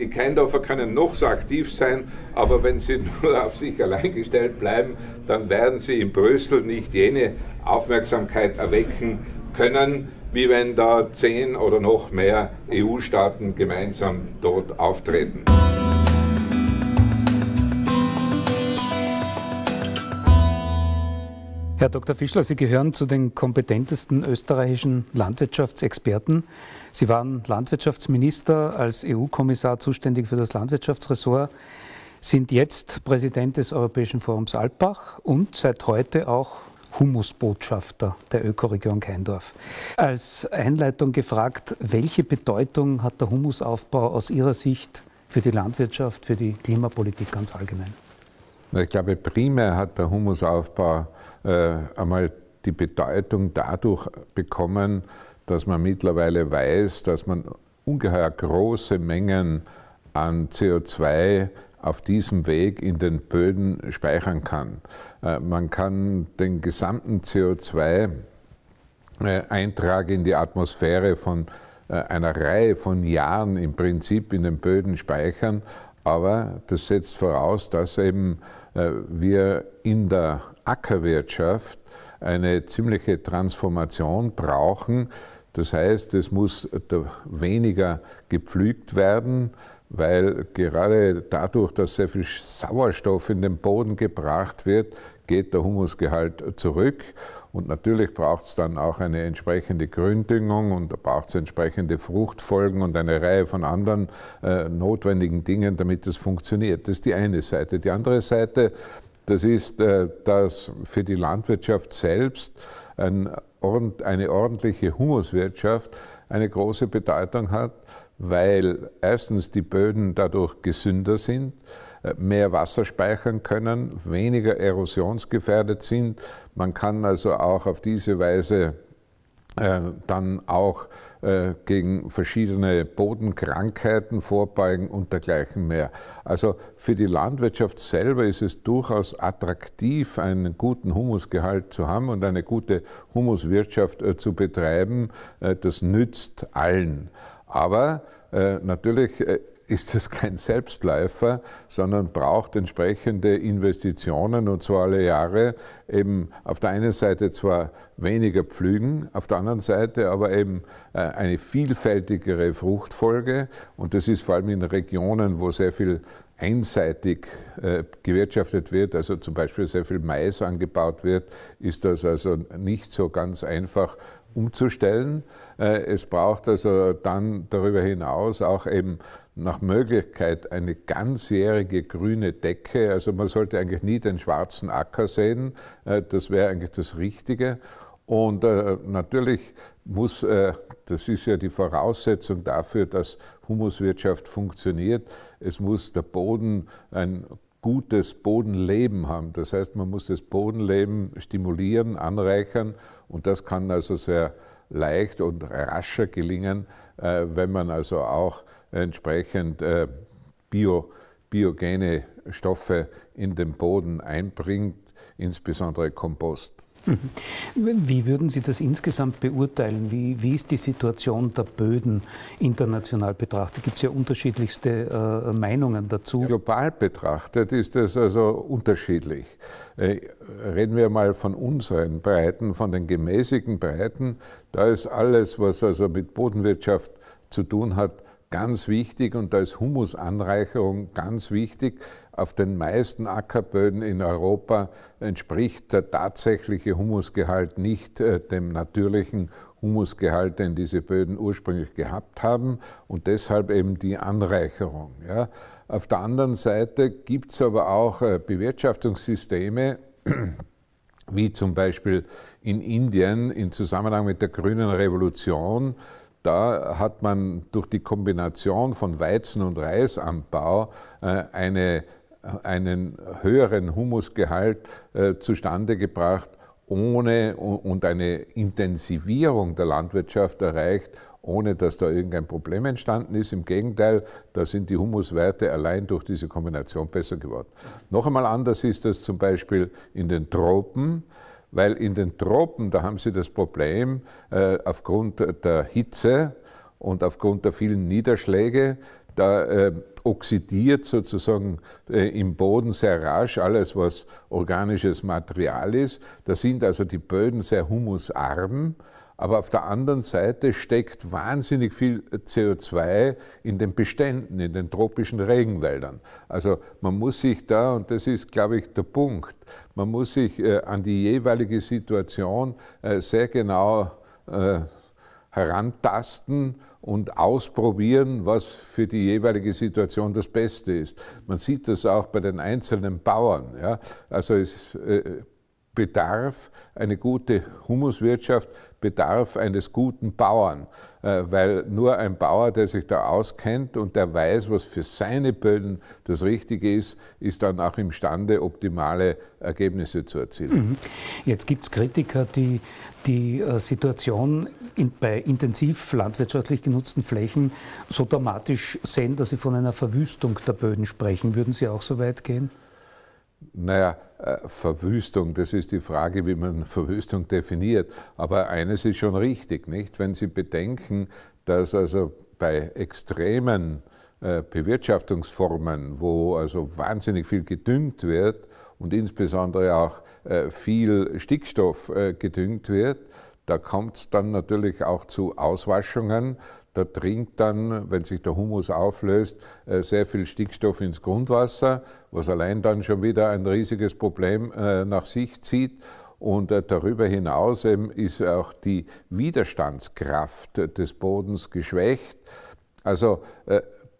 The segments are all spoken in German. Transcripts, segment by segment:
Die Keindorfer können noch so aktiv sein, aber wenn sie nur auf sich allein gestellt bleiben, dann werden sie in Brüssel nicht jene Aufmerksamkeit erwecken können, wie wenn da zehn oder noch mehr EU-Staaten gemeinsam dort auftreten. Herr Dr. Fischler, Sie gehören zu den kompetentesten österreichischen Landwirtschaftsexperten. Sie waren Landwirtschaftsminister, als EU-Kommissar zuständig für das Landwirtschaftsressort, sind jetzt Präsident des Europäischen Forums Altbach und seit heute auch Humusbotschafter der Ökoregion Keindorf. Als Einleitung gefragt, welche Bedeutung hat der Humusaufbau aus Ihrer Sicht für die Landwirtschaft, für die Klimapolitik ganz allgemein? Ich glaube, primär hat der Humusaufbau äh, einmal die Bedeutung dadurch bekommen, dass man mittlerweile weiß, dass man ungeheuer große Mengen an CO2 auf diesem Weg in den Böden speichern kann. Äh, man kann den gesamten CO2-Eintrag äh, in die Atmosphäre von einer Reihe von Jahren im Prinzip in den Böden speichern aber das setzt voraus, dass eben äh, wir in der Ackerwirtschaft eine ziemliche Transformation brauchen. Das heißt, es muss weniger gepflügt werden, weil gerade dadurch, dass sehr viel Sauerstoff in den Boden gebracht wird, geht der Humusgehalt zurück. Und natürlich braucht es dann auch eine entsprechende Gründüngung und da braucht es entsprechende Fruchtfolgen und eine Reihe von anderen äh, notwendigen Dingen, damit es funktioniert. Das ist die eine Seite. Die andere Seite, das ist, äh, dass für die Landwirtschaft selbst ein, eine ordentliche Humuswirtschaft eine große Bedeutung hat, weil erstens die Böden dadurch gesünder sind, äh, mehr Wasser speichern können, weniger erosionsgefährdet sind. Man kann also auch auf diese Weise äh, dann auch äh, gegen verschiedene Bodenkrankheiten vorbeugen und dergleichen mehr. Also für die Landwirtschaft selber ist es durchaus attraktiv, einen guten Humusgehalt zu haben und eine gute Humuswirtschaft zu betreiben. Das nützt allen. Aber äh, natürlich äh, ist das kein Selbstläufer, sondern braucht entsprechende Investitionen und zwar alle Jahre eben auf der einen Seite zwar weniger pflügen, auf der anderen Seite aber eben äh, eine vielfältigere Fruchtfolge und das ist vor allem in Regionen, wo sehr viel einseitig äh, gewirtschaftet wird, also zum Beispiel sehr viel Mais angebaut wird, ist das also nicht so ganz einfach, umzustellen. Äh, es braucht also dann darüber hinaus auch eben nach Möglichkeit eine ganzjährige grüne Decke. Also man sollte eigentlich nie den schwarzen Acker sehen. Äh, das wäre eigentlich das Richtige. Und äh, natürlich muss, das ist ja die Voraussetzung dafür, dass Humuswirtschaft funktioniert, es muss der Boden ein gutes Bodenleben haben. Das heißt, man muss das Bodenleben stimulieren, anreichern und das kann also sehr leicht und rascher gelingen, äh, wenn man also auch entsprechend äh, Bio, biogene Stoffe in den Boden einbringt, insbesondere Kompost. Mhm. Wie würden Sie das insgesamt beurteilen? Wie, wie ist die Situation der Böden international betrachtet? Gibt es ja unterschiedlichste äh, Meinungen dazu. Global betrachtet ist es also unterschiedlich. Äh, reden wir mal von unseren Breiten, von den gemäßigten Breiten. Da ist alles, was also mit Bodenwirtschaft zu tun hat, ganz wichtig und da ist Humusanreicherung ganz wichtig auf den meisten Ackerböden in Europa entspricht der tatsächliche Humusgehalt nicht äh, dem natürlichen Humusgehalt, den diese Böden ursprünglich gehabt haben und deshalb eben die Anreicherung. Ja. Auf der anderen Seite gibt es aber auch äh, Bewirtschaftungssysteme, wie zum Beispiel in Indien im Zusammenhang mit der grünen Revolution, da hat man durch die Kombination von Weizen- und Reisanbau äh, eine einen höheren Humusgehalt äh, zustande gebracht ohne und eine Intensivierung der Landwirtschaft erreicht, ohne dass da irgendein Problem entstanden ist. Im Gegenteil, da sind die Humuswerte allein durch diese Kombination besser geworden. Noch einmal anders ist das zum Beispiel in den Tropen, weil in den Tropen, da haben Sie das Problem, äh, aufgrund der Hitze und aufgrund der vielen Niederschläge da äh, oxidiert sozusagen äh, im Boden sehr rasch alles, was organisches Material ist. Da sind also die Böden sehr humusarm. Aber auf der anderen Seite steckt wahnsinnig viel CO2 in den Beständen, in den tropischen Regenwäldern. Also man muss sich da, und das ist, glaube ich, der Punkt, man muss sich äh, an die jeweilige Situation äh, sehr genau äh, herantasten und ausprobieren, was für die jeweilige Situation das Beste ist. Man sieht das auch bei den einzelnen Bauern. Ja? Also es äh, bedarf eine gute Humuswirtschaft, bedarf eines guten Bauern, äh, weil nur ein Bauer, der sich da auskennt und der weiß, was für seine Böden das Richtige ist, ist dann auch imstande, optimale Ergebnisse zu erzielen. Mhm. Jetzt gibt es Kritiker, die die äh, Situation in, bei intensiv landwirtschaftlich genutzten Flächen so dramatisch sehen, dass Sie von einer Verwüstung der Böden sprechen. Würden Sie auch so weit gehen? Naja, äh, Verwüstung, das ist die Frage, wie man Verwüstung definiert. Aber eines ist schon richtig, nicht? Wenn Sie bedenken, dass also bei extremen äh, Bewirtschaftungsformen, wo also wahnsinnig viel gedüngt wird und insbesondere auch äh, viel Stickstoff gedüngt wird, da kommt es dann natürlich auch zu Auswaschungen. Da dringt dann, wenn sich der Humus auflöst, äh, sehr viel Stickstoff ins Grundwasser, was allein dann schon wieder ein riesiges Problem äh, nach sich zieht. Und äh, darüber hinaus ist auch die Widerstandskraft des Bodens geschwächt. Also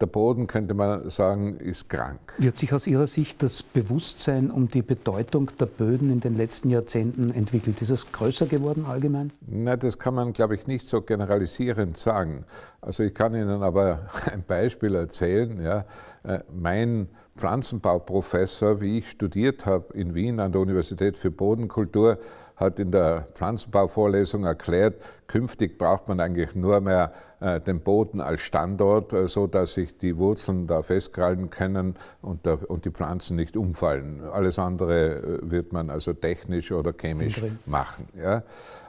der Boden, könnte man sagen, ist krank. Wird sich aus Ihrer Sicht das Bewusstsein um die Bedeutung der Böden in den letzten Jahrzehnten entwickelt? Ist es größer geworden allgemein? Na, das kann man, glaube ich, nicht so generalisierend sagen. Also ich kann Ihnen aber ein Beispiel erzählen. Ja. Äh, mein Pflanzenbauprofessor, wie ich studiert habe in Wien an der Universität für Bodenkultur, hat in der Pflanzenbauvorlesung erklärt, künftig braucht man eigentlich nur mehr äh, den Boden als Standort, äh, so dass sich die Wurzeln da festkrallen können und, und die Pflanzen nicht umfallen. Alles andere äh, wird man also technisch oder chemisch machen. Ja.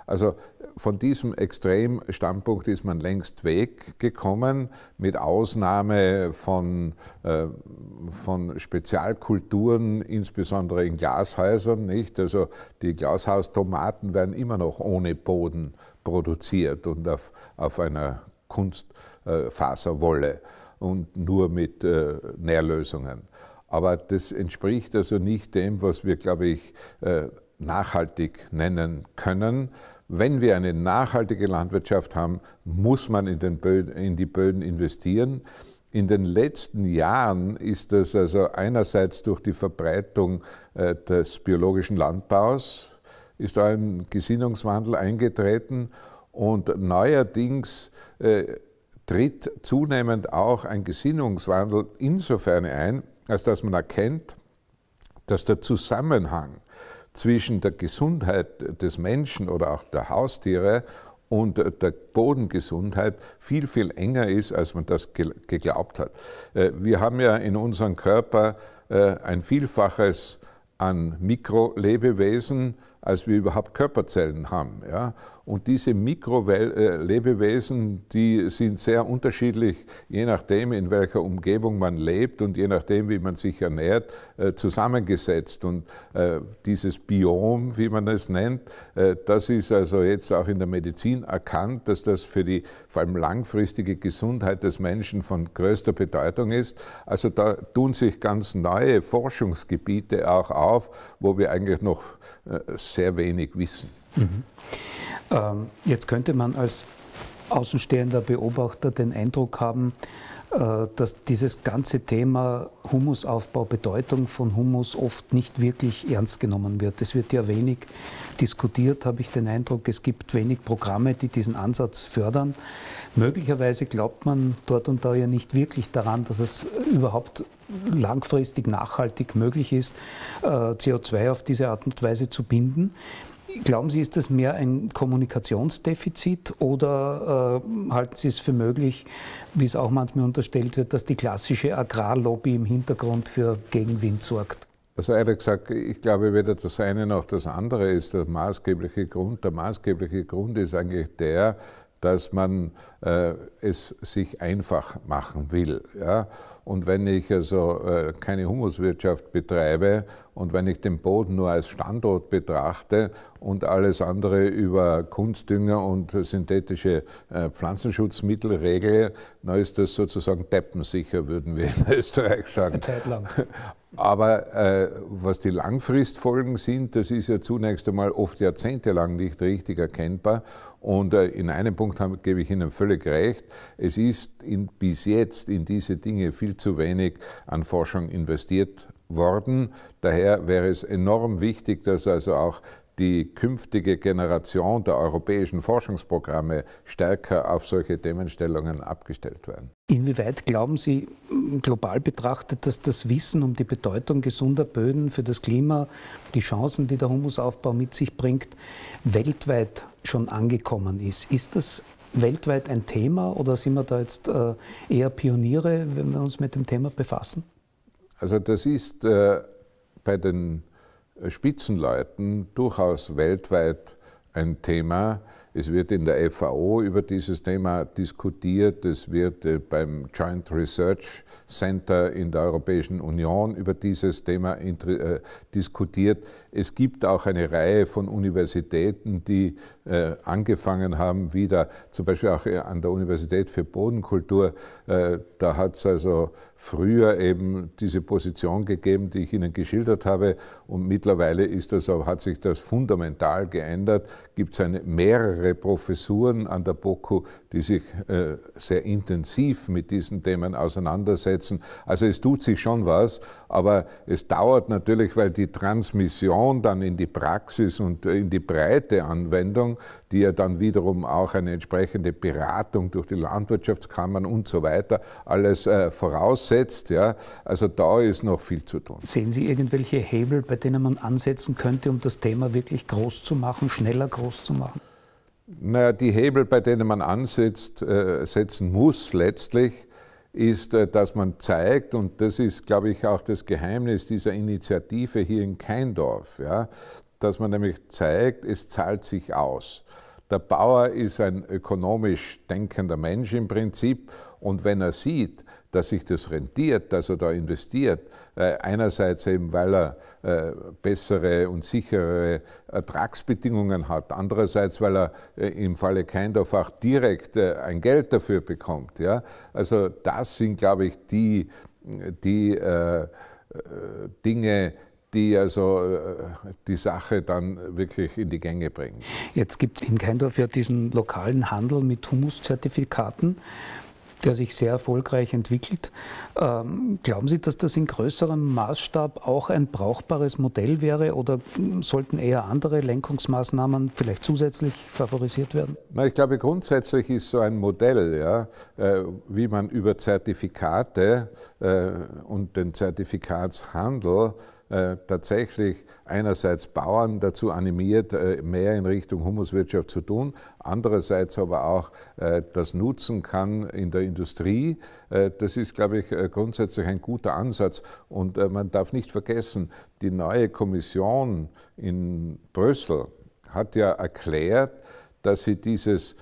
Also von diesem Extremstandpunkt ist man längst weggekommen, mit Ausnahme von, äh, von Spezialkulturen, insbesondere in Glashäusern. Nicht? Also die Glashaustomaten werden immer noch ohne Boden produziert und auf, auf einer Kunstfaserwolle äh, und nur mit äh, Nährlösungen. Aber das entspricht also nicht dem, was wir, glaube ich, äh, nachhaltig nennen können. Wenn wir eine nachhaltige Landwirtschaft haben, muss man in, Böden, in die Böden investieren. In den letzten Jahren ist das also einerseits durch die Verbreitung äh, des biologischen Landbaus, ist da ein Gesinnungswandel eingetreten und neuerdings äh, tritt zunehmend auch ein Gesinnungswandel insofern ein, als dass man erkennt, dass der Zusammenhang zwischen der Gesundheit des Menschen oder auch der Haustiere und der Bodengesundheit viel, viel enger ist, als man das geglaubt hat. Äh, wir haben ja in unserem Körper äh, ein Vielfaches an Mikrolebewesen, als wir überhaupt Körperzellen haben. Ja? Und diese Mikrolebewesen, äh, die sind sehr unterschiedlich, je nachdem, in welcher Umgebung man lebt und je nachdem, wie man sich ernährt, äh, zusammengesetzt. Und äh, dieses Biom, wie man es nennt, das ist also jetzt auch in der Medizin erkannt, dass das für die vor allem langfristige Gesundheit des Menschen von größter Bedeutung ist. Also da tun sich ganz neue Forschungsgebiete auch auf, wo wir eigentlich noch sehr sehr wenig wissen. Mhm. Ähm, jetzt könnte man als außenstehender Beobachter den Eindruck haben, äh, dass dieses ganze Thema Humusaufbau, Bedeutung von Humus oft nicht wirklich ernst genommen wird. Es wird ja wenig diskutiert, habe ich den Eindruck. Es gibt wenig Programme, die diesen Ansatz fördern. Möglicherweise glaubt man dort und da ja nicht wirklich daran, dass es überhaupt langfristig nachhaltig möglich ist, äh, CO2 auf diese Art und Weise zu binden. Glauben Sie, ist das mehr ein Kommunikationsdefizit oder äh, halten Sie es für möglich, wie es auch manchmal unterstellt wird, dass die klassische Agrarlobby im Hintergrund für Gegenwind sorgt? Also ehrlich gesagt, ich glaube weder das eine noch das andere ist der maßgebliche Grund. Der maßgebliche Grund ist eigentlich der, dass man äh, es sich einfach machen will. Ja? Und wenn ich also äh, keine Humuswirtschaft betreibe und wenn ich den Boden nur als Standort betrachte und alles andere über Kunstdünger und synthetische äh, Pflanzenschutzmittel regle, dann ist das sozusagen deppensicher, würden wir in Österreich sagen. Eine Zeit lang. Aber äh, was die Langfristfolgen sind, das ist ja zunächst einmal oft jahrzehntelang nicht richtig erkennbar. Und äh, in einem Punkt haben, gebe ich Ihnen völlig recht. Es ist in, bis jetzt in diese Dinge viel zu wenig an Forschung investiert worden. Daher wäre es enorm wichtig, dass also auch die künftige Generation der europäischen Forschungsprogramme stärker auf solche Themenstellungen abgestellt werden. Inwieweit glauben Sie global betrachtet, dass das Wissen um die Bedeutung gesunder Böden für das Klima, die Chancen, die der Humusaufbau mit sich bringt, weltweit schon angekommen ist? Ist das weltweit ein Thema oder sind wir da jetzt äh, eher Pioniere, wenn wir uns mit dem Thema befassen? Also das ist äh, bei den äh, Spitzenleuten durchaus weltweit ein Thema. Es wird in der FAO über dieses Thema diskutiert, es wird äh, beim Joint Research Center in der Europäischen Union über dieses Thema äh, diskutiert. Es gibt auch eine Reihe von Universitäten, die äh, angefangen haben, wieder, zum Beispiel auch an der Universität für Bodenkultur, da hat es also früher eben diese Position gegeben, die ich Ihnen geschildert habe. Und mittlerweile ist das, hat sich das fundamental geändert. Gibt es eine mehrere ihre Professuren an der BOKU, die sich äh, sehr intensiv mit diesen Themen auseinandersetzen. Also es tut sich schon was, aber es dauert natürlich, weil die Transmission dann in die Praxis und äh, in die breite Anwendung, die ja dann wiederum auch eine entsprechende Beratung durch die Landwirtschaftskammern und so weiter alles äh, voraussetzt. Ja. Also da ist noch viel zu tun. Sehen Sie irgendwelche Hebel, bei denen man ansetzen könnte, um das Thema wirklich groß zu machen, schneller groß zu machen? Naja, die Hebel, bei denen man ansetzt, äh, setzen muss letztlich, ist, äh, dass man zeigt, und das ist, glaube ich, auch das Geheimnis dieser Initiative hier in Keindorf, ja, dass man nämlich zeigt, es zahlt sich aus. Der Bauer ist ein ökonomisch denkender Mensch im Prinzip und wenn er sieht, dass sich das rentiert, dass er da investiert, äh, einerseits eben weil er äh, bessere und sichere Ertragsbedingungen hat, andererseits weil er äh, im Falle Keindorf auch direkt ein Geld dafür bekommt. Ja? Also das sind, glaube ich, die, die Dinge, die also äh, die Sache dann wirklich in die Gänge bringen. Jetzt gibt es in Keindorf ja diesen lokalen Handel mit Humuszertifikaten, der sich sehr erfolgreich entwickelt. Ähm, glauben Sie, dass das in größerem Maßstab auch ein brauchbares Modell wäre oder sollten eher andere Lenkungsmaßnahmen vielleicht zusätzlich favorisiert werden? Na, ich glaube, grundsätzlich ist so ein Modell, ja, äh, wie man über Zertifikate äh, und den Zertifikatshandel äh, tatsächlich einerseits Bauern dazu animiert, äh, mehr in Richtung Humuswirtschaft zu tun, andererseits aber auch äh, das nutzen kann in der Industrie. das ist, glaube ich, grundsätzlich ein guter Ansatz. Und man darf nicht vergessen, die neue Kommission in Brüssel hat ja erklärt, dass sie dieses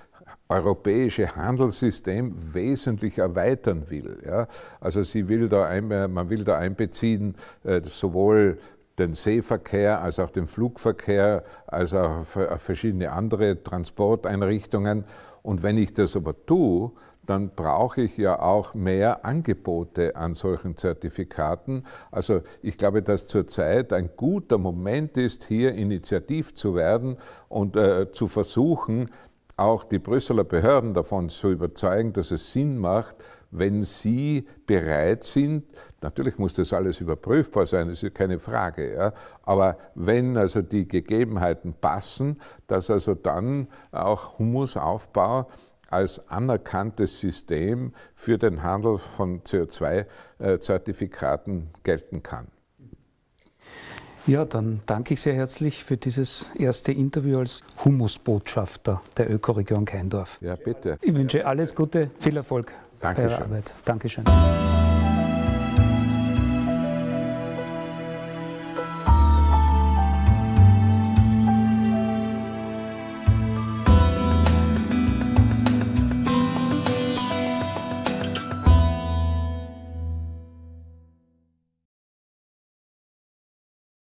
europäische Handelssystem wesentlich erweitern will. Ja? Also sie will da ein, man will da einbeziehen äh, sowohl den Seeverkehr als auch den Flugverkehr, als auch verschiedene andere Transporteinrichtungen. Und wenn ich das aber tue, dann brauche ich ja auch mehr Angebote an solchen Zertifikaten. Also ich glaube, dass zurzeit ein guter Moment ist, hier initiativ zu werden und äh, zu versuchen, auch die Brüsseler Behörden davon zu überzeugen, dass es Sinn macht, wenn sie bereit sind, natürlich muss das alles überprüfbar sein, das ist keine Frage, ja, aber wenn also die Gegebenheiten passen, dass also dann auch Humusaufbau als anerkanntes System für den Handel von CO2-Zertifikaten äh, gelten kann. Ja, dann danke ich sehr herzlich für dieses erste Interview als Humusbotschafter der Ökoregion Keindorf. Ja, bitte. Ich wünsche alles Gute, viel Erfolg Dankeschön. bei der Arbeit. Dankeschön.